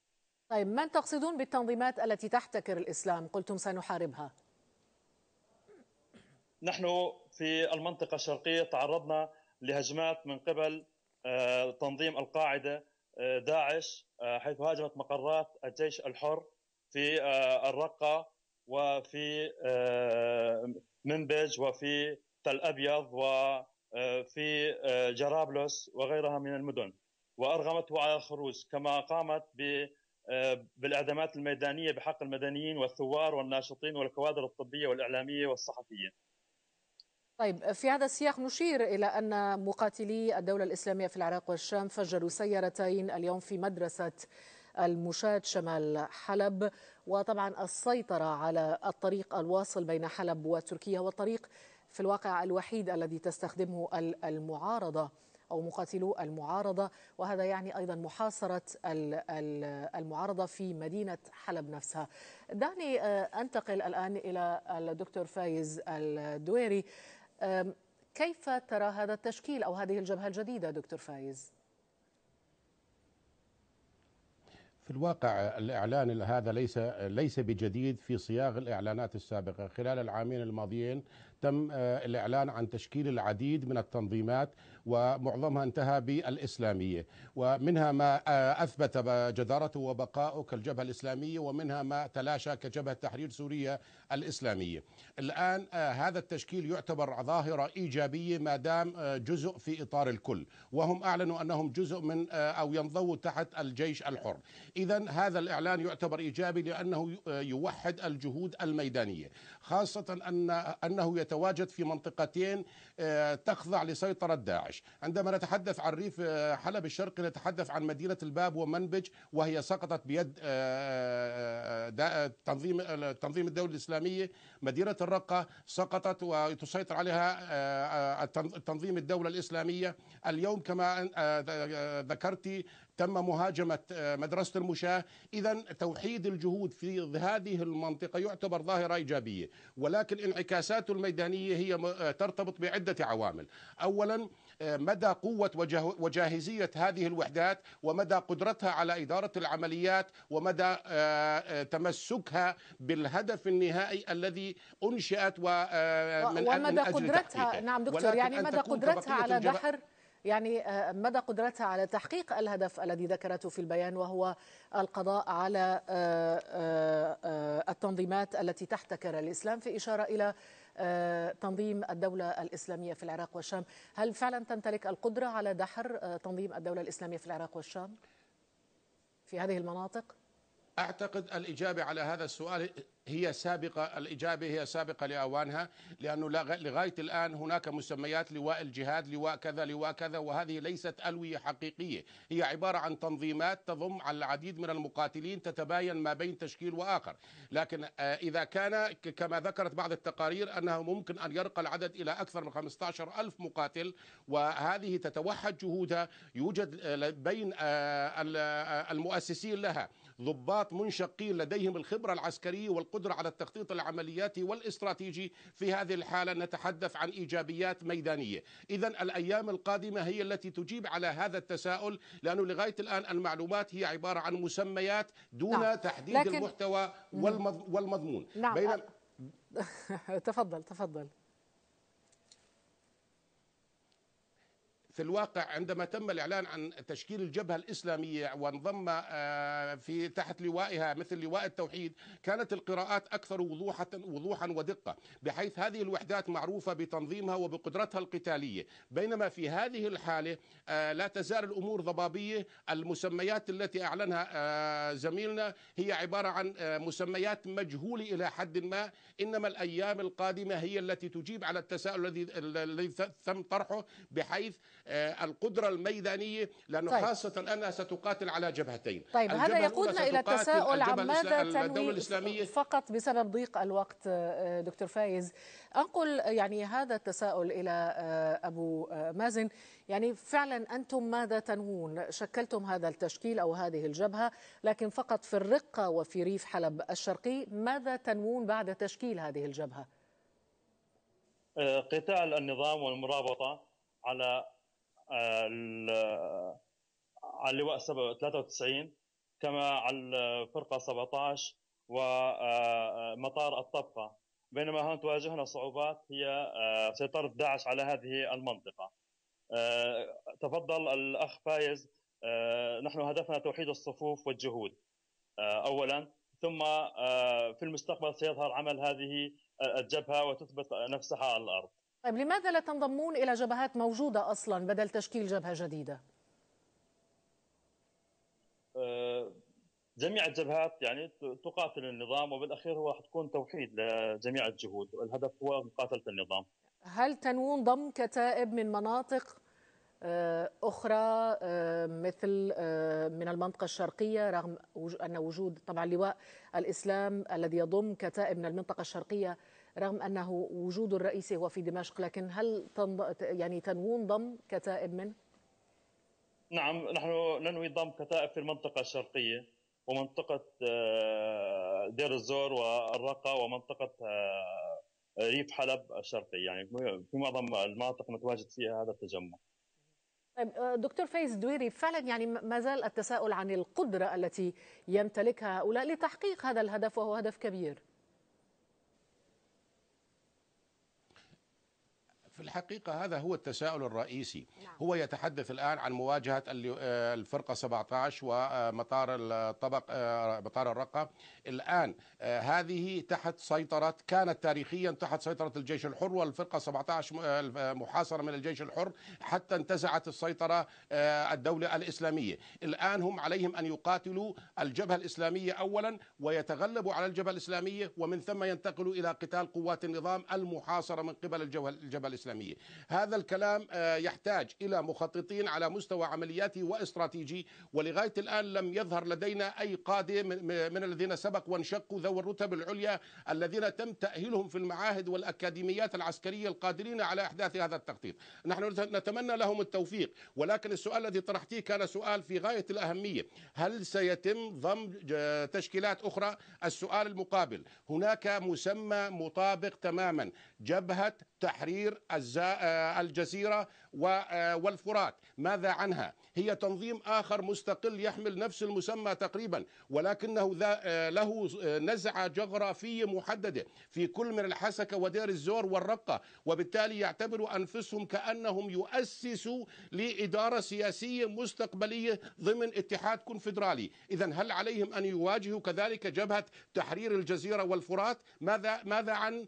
طيب من تقصدون بالتنظيمات التي تحتكر الاسلام؟ قلتم سنحاربها. نحن في المنطقه الشرقيه تعرضنا لهجمات من قبل آه، تنظيم القاعده آه، داعش آه، حيث هاجمت مقرات الجيش الحر في الرقه وفي منبج وفي تل ابيض وفي آه، آه، جرابلس وغيرها من المدن وارغمته على الخروج كما قامت ب آه، بالاعدامات الميدانيه بحق المدنيين والثوار والناشطين والكوادر الطبيه والاعلاميه والصحفيه. طيب في هذا السياق نشير إلى أن مقاتلي الدولة الإسلامية في العراق والشام فجروا سيارتين اليوم في مدرسة المشاة شمال حلب وطبعا السيطرة على الطريق الواصل بين حلب وتركيا والطريق في الواقع الوحيد الذي تستخدمه المعارضة أو مقاتلو المعارضة وهذا يعني أيضا محاصرة المعارضة في مدينة حلب نفسها دعني آه، أنتقل الآن إلى الدكتور فايز الدويري كيف ترى هذا التشكيل أو هذه الجبهة الجديدة دكتور فايز؟ في الواقع الإعلان هذا ليس ليس بجديد في صياغ الإعلانات السابقة خلال العامين الماضيين تم آه، الإعلان عن تشكيل العديد من التنظيمات ومعظمها انتهى بالإسلامية ومنها ما آه، أثبت جدارته وبقاؤه كالجبهة الإسلامية ومنها ما تلاشى كجبهة تحرير سوريا الإسلامية الآن آه، هذا التشكيل يعتبر ظاهرة إيجابية ما دام آه، جزء في إطار الكل وهم أعلنوا أنهم جزء من آه، أو ينضووا تحت الجيش الحر إذا هذا الإعلان يعتبر إيجابي لأنه يوحد الجهود الميدانية خاصة أن أنه يتواجد في منطقتين تخضع لسيطرة داعش عندما نتحدث عن ريف حلب الشرقي نتحدث عن مدينة الباب ومنبج وهي سقطت بيد تنظيم التنظيم الدولي الإسلامي الإسلامية مدينة الرقة سقطت وتسيطر عليها آه، آه، تنظيم الدولة الإسلامية اليوم كما آه، ذكرتي تم مهاجمة آه، مدرسة المشاة إذا توحيد الجهود في هذه المنطقة يعتبر ظاهرة إيجابية ولكن انعكاساته الميدانية هي آه، ترتبط بعدة عوامل أولا آه، مدى قوة وجاهزية هذه الوحدات ومدى قدرتها على إدارة العمليات ومدى تمسكها بالهدف النهائي الذي أنشئت ومن ومدى قدرتها تحقيقه. نعم دكتور يعني مدى قدرتها على دحر يعني آه، مدى قدرتها على تحقيق الهدف الذي ذكرته في البيان وهو القضاء على آه، آه، التنظيمات التي تحتكر الإسلام في إشارة إلى تنظيم الدولة الإسلامية في العراق والشام هل فعلا تمتلك القدرة على دحر تنظيم الدولة الإسلامية في العراق والشام في هذه المناطق؟ أعتقد الإجابة على هذا السؤال هي سابقة الإجابة هي سابقة لأوانها لأنه لغاية الآن هناك مسميات لواء الجهاد لواء كذا لواء كذا وهذه ليست ألوية حقيقية هي عبارة عن تنظيمات تضم على العديد من المقاتلين تتباين ما بين تشكيل وآخر لكن آه، إذا كان كما ذكرت بعض التقارير أنه ممكن أن يرقى العدد إلى أكثر من 15 ألف مقاتل وهذه تتوحد جهودها يوجد آه، بين آه، المؤسسين لها ضباط منشقين لديهم الخبرة العسكرية والقدرة على التخطيط العملياتي والاستراتيجي في هذه الحالة نتحدث عن إيجابيات ميدانية إذا الأيام القادمة هي التي تجيب على هذا التساؤل لأنه لغاية الآن المعلومات هي عبارة عن مسميات دون نعم. تحديد لكن... المحتوى والمضمون نعم. بين... تفضل تفضل في الواقع عندما تم الإعلان عن تشكيل الجبهة الإسلامية وانضم آه، في تحت لوائها مثل لواء التوحيد كانت القراءات أكثر وضوحا وضوحا ودقة بحيث هذه الوحدات معروفة بتنظيمها وبقدرتها القتالية بينما في هذه الحالة آه، لا تزال الأمور ضبابية المسميات التي أعلنها آه، زميلنا هي عبارة عن مسميات مجهولة إلى حد ما إنما الأيام القادمة هي التي تجيب على التساؤل الذي الذي تم طرحه بحيث آه، القدرة الميدانية لأنه طيب. خاصة أنها ستقاتل على جبهتين طيب هذا يقودنا إلى التساؤل عن ماذا تنوي الإسلامية فقط بسبب ضيق الوقت آه، دكتور فايز أنقل يعني هذا التساؤل إلى آه، أبو مازن يعني فعلا أنتم ماذا تنوون شكلتم هذا التشكيل أو هذه الجبهة لكن فقط في الرقة وفي ريف حلب الشرقي ماذا تنوون بعد تشكيل هذه الجبهة قتال النظام والمرابطة على على اللواء 93 كما على الفرقة 17 ومطار آه، آه، الطبقة بينما هون تواجهنا صعوبات هي آه، سيطرة داعش على هذه المنطقة تفضل الأخ فايز نحن هدفنا توحيد الصفوف والجهود أولا ثم في المستقبل سيظهر عمل هذه الجبهة وتثبت نفسها على الأرض طيب لماذا لا تنضمون إلى جبهات موجودة أصلا بدل تشكيل جبهة جديدة؟ أه، جميع الجبهات يعني تقاتل النظام وبالاخير هو حتكون توحيد لجميع الجهود والهدف هو مقاتله النظام هل تنوون ضم كتائب من مناطق أه، اخرى أه، مثل من المنطقه الشرقيه رغم ان وجود طبعا لواء الاسلام الذي يضم كتائب من المنطقه الشرقيه رغم أنه وجوده الرئيسي هو في دمشق لكن هل تن يعني تنوون ضم كتائب منه؟ نعم نحن ننوي ضم كتائب في المنطقة الشرقية ومنطقة آه، دير الزور والرقة ومنطقة آه، ريف حلب الشرقي يعني في معظم المناطق متواجد فيها هذا التجمع طيب آه، دكتور فايز دويري فعلا يعني ما زال التساؤل عن القدرة التي يمتلكها هؤلاء لتحقيق هذا الهدف وهو هدف كبير الحقيقة هذا هو التساؤل الرئيسي نعم. هو يتحدث الآن عن مواجهة آه، الفرقة 17 ومطار الطبق آه، مطار الرقة الآن آه، هذه تحت سيطرة كانت تاريخيا تحت سيطرة الجيش الحر والفرقة 17 محاصرة من الجيش الحر حتى انتزعت السيطرة الدولة الإسلامية الآن هم عليهم أن يقاتلوا الجبهة الإسلامية أولا ويتغلبوا على الجبهة الإسلامية ومن ثم ينتقلوا إلى قتال قوات النظام المحاصرة من قبل الجبهة الإسلامية العالمية هذا الكلام آه، يحتاج إلى مخططين على مستوى عملياتي واستراتيجي ولغاية الآن لم يظهر لدينا أي قادة من الذين سبق وانشقوا ذوي الرتب العليا الذين تم تأهيلهم في المعاهد والأكاديميات العسكرية القادرين على إحداث هذا التخطيط نحن نتمنى لهم التوفيق ولكن السؤال الذي طرحتيه كان سؤال في غاية الأهمية هل سيتم ضم تشكيلات أخرى السؤال المقابل هناك مسمى مطابق تماما جبهة تحرير آه، الجزيرة آه، والفرات ماذا عنها هي تنظيم آخر مستقل يحمل نفس المسمى تقريبا ولكنه آه، له آه، نزعة جغرافية محددة في كل من الحسكة ودير الزور والرقة وبالتالي يعتبروا أنفسهم كأنهم يؤسسوا لإدارة سياسية مستقبلية ضمن اتحاد كونفدرالي إذا هل عليهم أن يواجهوا كذلك جبهة تحرير الجزيرة والفرات ماذا ماذا عن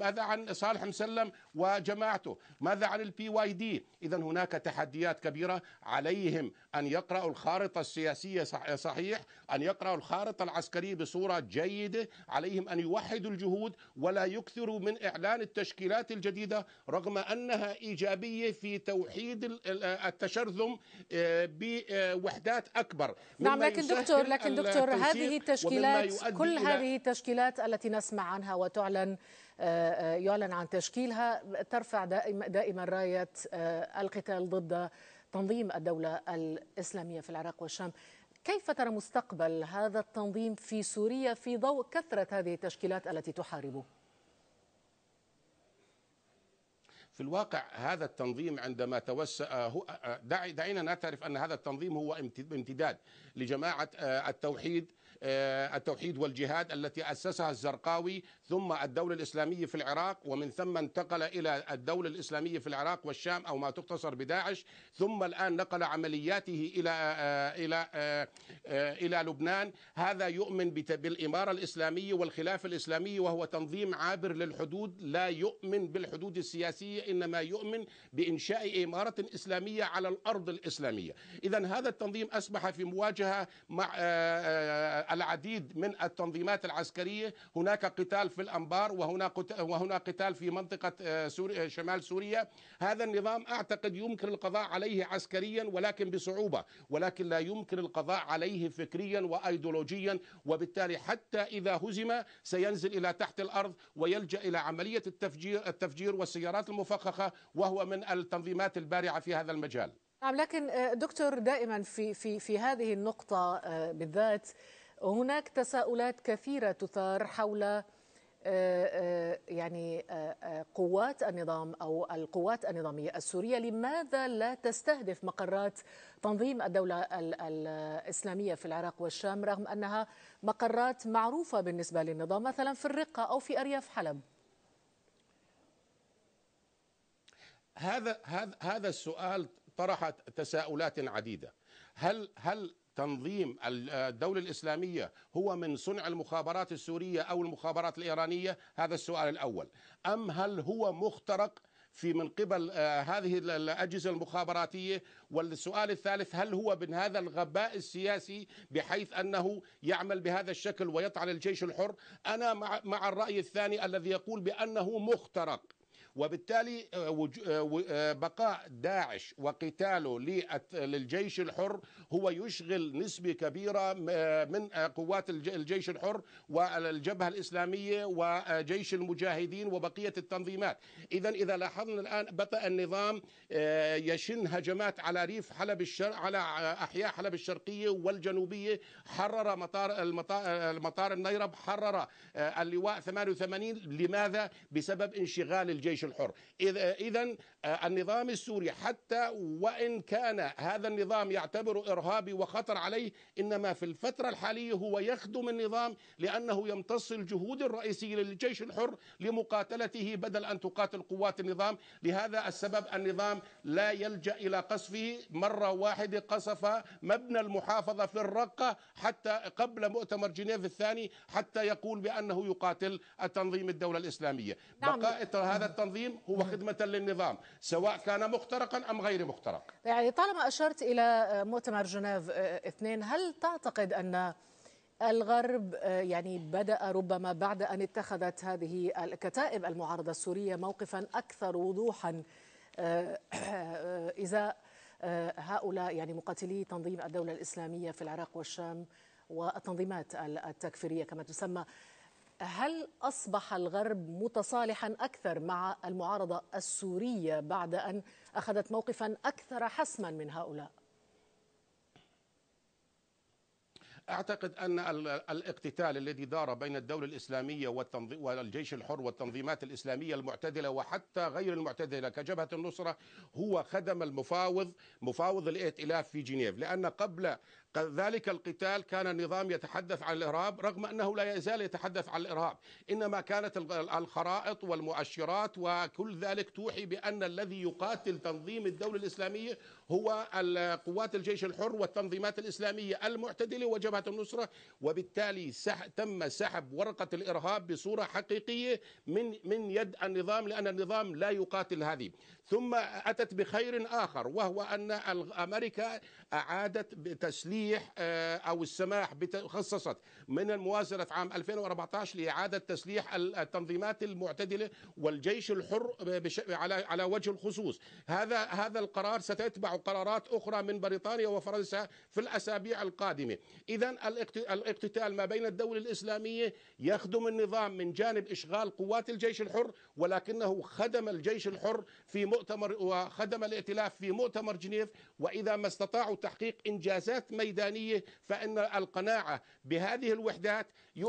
ماذا عن صالح مسلم وجماعته ماذا عن البي واي دي إذا هناك تحديات كبيرة عليهم أن يقرأوا الخارطة السياسية صحيح أن يقرأوا الخارطة العسكرية بصورة جيدة عليهم أن يوحدوا الجهود ولا يكثروا من إعلان التشكيلات الجديدة رغم أنها إيجابية في توحيد التشرذم آه، بوحدات أكبر نعم لكن دكتور لكن دكتور هذه التشكيلات كل هذه التشكيلات التي نسمع عنها وتعلن آه، آه، يعلن عن تشكيلها ترفع دائما راية آه، القتال ضد تنظيم الدولة الإسلامية في العراق والشام كيف ترى مستقبل هذا التنظيم في سوريا في ضوء كثرة هذه التشكيلات التي تحاربه؟ في الواقع هذا التنظيم عندما توسع دعينا نعترف ان هذا التنظيم هو امتداد لجماعه التوحيد آه، التوحيد والجهاد التي أسسها الزرقاوي ثم الدولة الإسلامية في العراق ومن ثم انتقل إلى الدولة الإسلامية في العراق والشام أو ما تقتصر بداعش ثم الآن نقل عملياته إلى آه، آه، إلى إلى لبنان هذا يؤمن بالإمارة الإسلامية والخلافة الإسلامية وهو تنظيم عابر للحدود لا يؤمن بالحدود السياسية إنما يؤمن بإنشاء إمارة إسلامية على الأرض الإسلامية إذا هذا التنظيم أصبح في مواجهة مع العديد من التنظيمات العسكريه هناك قتال في الانبار وهناك وهنا قتال في منطقه آه، سوريا آه، شمال سوريا هذا النظام اعتقد يمكن القضاء عليه عسكريا ولكن بصعوبه ولكن لا يمكن القضاء عليه فكريا وايديولوجيا وبالتالي حتى اذا هزم سينزل الى تحت الارض ويلجا الى عمليه التفجير التفجير والسيارات المفخخه وهو من التنظيمات البارعه في هذا المجال نعم لكن آه، دكتور دائما في في في هذه النقطة بالذات هناك تساؤلات كثيرة تثار حول آه، آه، يعني آه، قوات النظام او القوات النظاميه السوريه لماذا لا تستهدف مقرات تنظيم الدوله الاسلاميه في العراق والشام رغم انها مقرات معروفه بالنسبه للنظام مثلا في الرقه او في ارياف حلب هذا هذا هذا السؤال طرح تساؤلات عديده هل هل تنظيم الدولة الإسلامية هو من صنع المخابرات السورية أو المخابرات الإيرانية هذا السؤال الأول أم هل هو مخترق في من قبل آه، هذه الأجهزة المخابراتية والسؤال الثالث هل هو من هذا الغباء السياسي بحيث أنه يعمل بهذا الشكل ويطعن الجيش الحر أنا مع الرأي الثاني الذي يقول بأنه مخترق وبالتالي آه، آه، آه، بقاء داعش وقتاله للجيش الحر هو يشغل نسبة كبيرة من قوات الجيش الحر والجبهة الإسلامية وجيش المجاهدين وبقية التنظيمات إذا إذا لاحظنا الآن بدأ النظام يشن هجمات على ريف حلب الشرق على أحياء حلب الشرقية والجنوبية حرر مطار المطار, المطار النيرب حرر اللواء 88 لماذا؟ بسبب انشغال الجيش الجيش الحر إذا, إذا آه، النظام السوري حتى وإن كان هذا النظام يعتبر إرهابي وخطر عليه إنما في الفترة الحالية هو يخدم النظام لأنه يمتص الجهود الرئيسية للجيش الحر لمقاتلته بدل أن تقاتل قوات النظام لهذا السبب النظام لا يلجأ إلى قصفه مرة واحدة قصف مبنى المحافظة في الرقة حتى قبل مؤتمر جنيف الثاني حتى يقول بأنه يقاتل التنظيم الدولة الإسلامية نعم. بقاء هذا التنظيم التنظيم هو خدمة للنظام سواء كان مخترقا أم غير مخترق يعني طالما أشرت إلى مؤتمر جنيف آه، اثنين هل تعتقد أن الغرب آه، يعني بدأ ربما بعد أن اتخذت هذه الكتائب المعارضة السورية موقفا أكثر وضوحا آه، إذا هؤلاء يعني مقاتلي تنظيم الدولة الإسلامية في العراق والشام والتنظيمات التكفيرية كما تسمى هل أصبح الغرب متصالحا أكثر مع المعارضة السورية بعد أن أخذت موقفا أكثر حسما من هؤلاء؟ أعتقد أن الاقتتال الذي دار بين الدولة الإسلامية والجيش الحر والتنظيمات الإسلامية المعتدلة وحتى غير المعتدلة كجبهة النصرة هو خدم المفاوض مفاوض الائتلاف في جنيف لأن قبل ذلك القتال كان النظام يتحدث عن الإرهاب رغم أنه لا يزال يتحدث عن الإرهاب إنما كانت الخرائط والمؤشرات وكل ذلك توحي بأن الذي يقاتل تنظيم الدولة الإسلامية هو قوات الجيش الحر والتنظيمات الإسلامية المعتدلة وجبهة النصرة وبالتالي سح تم سحب ورقة الإرهاب بصورة حقيقية من من يد النظام لأن النظام لا يقاتل هذه ثم أتت بخير آخر وهو أن أمريكا أعادت بتسليح آه، أو السماح خصصت من الموازنه عام 2014 لإعادة تسليح التنظيمات المعتدلة والجيش الحر على على وجه الخصوص هذا هذا القرار ستتبع قرارات أخرى من بريطانيا وفرنسا في الأسابيع القادمة إذا الاقتتال ما بين الدولة الإسلامية يخدم النظام من جانب إشغال قوات الجيش الحر ولكنه خدم الجيش الحر في مؤتمر وخدم الائتلاف في مؤتمر جنيف واذا ما استطاعوا تحقيق انجازات ميدانيه فان القناعه بهذه الوحدات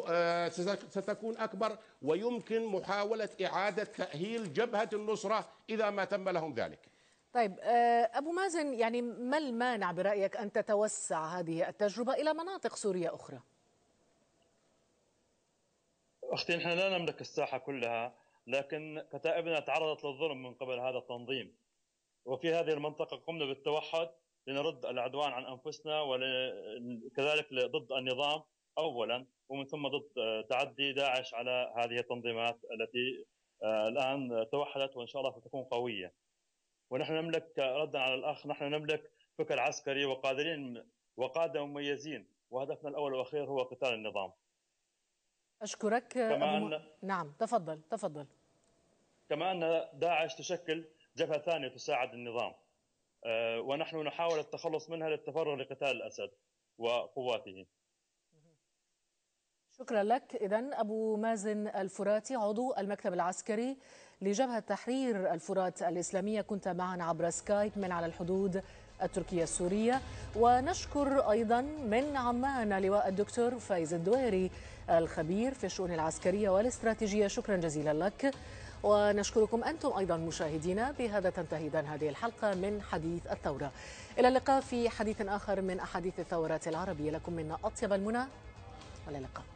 آه، ستكون اكبر ويمكن محاوله اعاده تاهيل جبهه النصره اذا ما تم لهم ذلك. طيب آه، ابو مازن يعني ما المانع برايك ان تتوسع هذه التجربه الى مناطق سوريه اخرى؟ اختي نحن لا نملك الساحه كلها لكن كتائبنا تعرضت للظلم من قبل هذا التنظيم وفي هذه المنطقة قمنا بالتوحد لنرد العدوان عن أنفسنا وكذلك ضد النظام أولا ومن ثم ضد آه، تعدي داعش على هذه التنظيمات التي آه، الآن توحدت وإن شاء الله ستكون قوية ونحن نملك آه، ردا على الأخ نحن نملك فكر عسكري وقادرين وقادة مميزين وهدفنا الأول والأخير هو قتال النظام أشكرك كما أن... نعم تفضل تفضل كما أن داعش تشكل جبهة ثانية تساعد النظام آه، ونحن نحاول التخلص منها للتفرغ لقتال الأسد وقواته شكرا لك إذا أبو مازن الفراتي عضو المكتب العسكري لجبهة تحرير الفرات الإسلامية كنت معنا عبر سكايب من على الحدود التركية السورية ونشكر أيضا من عمان لواء الدكتور فايز الدويري الخبير في الشؤون العسكرية والاستراتيجية شكرا جزيلا لك ونشكركم أنتم أيضا مشاهدينا بهذا تنتهي إذن هذه الحلقة من حديث الثورة إلى اللقاء في حديث آخر من أحاديث الثورات العربية لكم منا أطيب المنى والى اللقاء